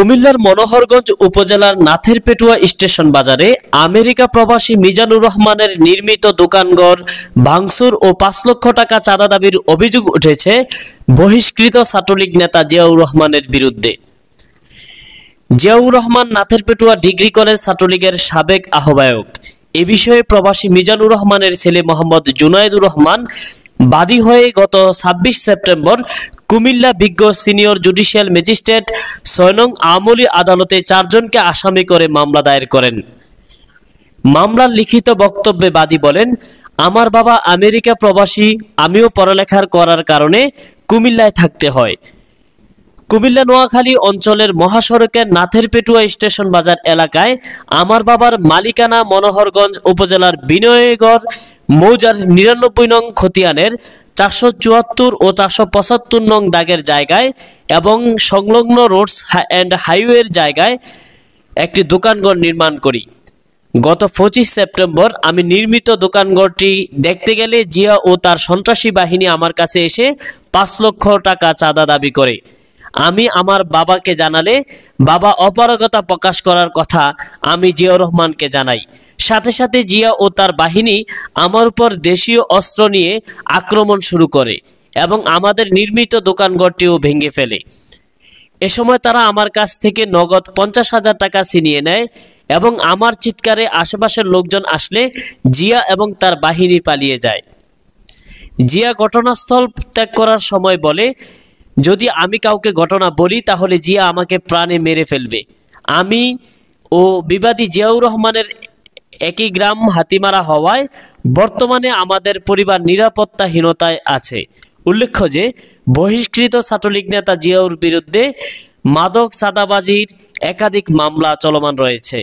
কুমিল্লার মনোহরগঞ্জ উপজেলার নাথের পেটুয়া স্টেশন বাজারে আমেরিকা প্রবাসী মিজানুর রহমানের নির্মিত দোকানঘর ভাঙসুর ও পাঁচ লক্ষ টাকা চাঁদা দাবির অভিযোগ উঠেছে বহিষ্কৃত ছাত্রলীগ নেতা জিয়াউর রহমানের বিরুদ্ধে জিয়াউর রহমান নাথের পেটুয়া ডিগ্রি কলেজ ছাত্রলীগের সাবেক আহ্বায়ক এ বিষয়ে প্রবাসী মিজানুর রহমানের ছেলে মোহাম্মদ জুনায়দুর রহমান বাদী হয়ে গত ছাব্বিশ সেপ্টেম্বর কুমিল্লা বিজ্ঞ সিনিয়র জুডিশিয়াল ম্যাজিস্ট্রেট সয়নং আমলি আদালতে চারজনকে আসামি করে মামলা দায়ের করেন মামলার লিখিত বক্তব্যে বাদী বলেন আমার বাবা আমেরিকা প্রবাসী আমিও পড়ালেখার করার কারণে কুমিল্লায় থাকতে হয় কুমিল্লা নোয়াখালী অঞ্চলের মহাসড়কের নাথের পেটুয়া স্টেশন বাজার এলাকায় আমার বাবার মালিকানা মনোহরগঞ্জ উপজেলার বিনয়গড় মৌজার নিরানব্বই নং খতিয়ানের চারশো চুয়াত্তর ও চারশো পঁচাত্তর নং দাগের জায়গায় এবং সংলগ্ন রোডস অ্যান্ড হাইওয়ের জায়গায় একটি দোকানঘর নির্মাণ করি গত পঁচিশ সেপ্টেম্বর আমি নির্মিত দোকানঘরটি দেখতে গেলে জিয়া ও তার সন্ত্রাসী বাহিনী আমার কাছে এসে পাঁচ লক্ষ টাকা চাঁদা দাবি করে আমি আমার বাবাকে জানালে বাবা অপারগতা প্রকাশ করার কথা আমি জিয়াউর রহমানকে জানাই সাথে সাথে জিয়া ও তার বাহিনী আমার উপর দেশীয় অস্ত্র নিয়ে আক্রমণ শুরু করে এবং আমাদের নির্মিত দোকানঘরটিও ভেঙে ফেলে এ সময় তারা আমার কাছ থেকে নগদ পঞ্চাশ হাজার টাকা ছিনিয়ে নেয় এবং আমার চিৎকারে আশেপাশের লোকজন আসলে জিয়া এবং তার বাহিনী পালিয়ে যায় জিয়া ঘটনাস্থল ত্যাগ করার সময় বলে যদি আমি কাউকে ঘটনা বলি তাহলে জিয়া আমাকে প্রাণে মেরে ফেলবে আমি ও বিবাদী জিয়াউর রহমানের একই গ্রাম হাতিমারা হওয়ায় বর্তমানে আমাদের পরিবার নিরাপত্তাহীনতায় আছে উল্লেখ্য যে বহিষ্কৃত ছাত্রলীগ নেতা জিয়াউর বিরুদ্ধে মাদক সাদাবাজির একাধিক মামলা চলমান রয়েছে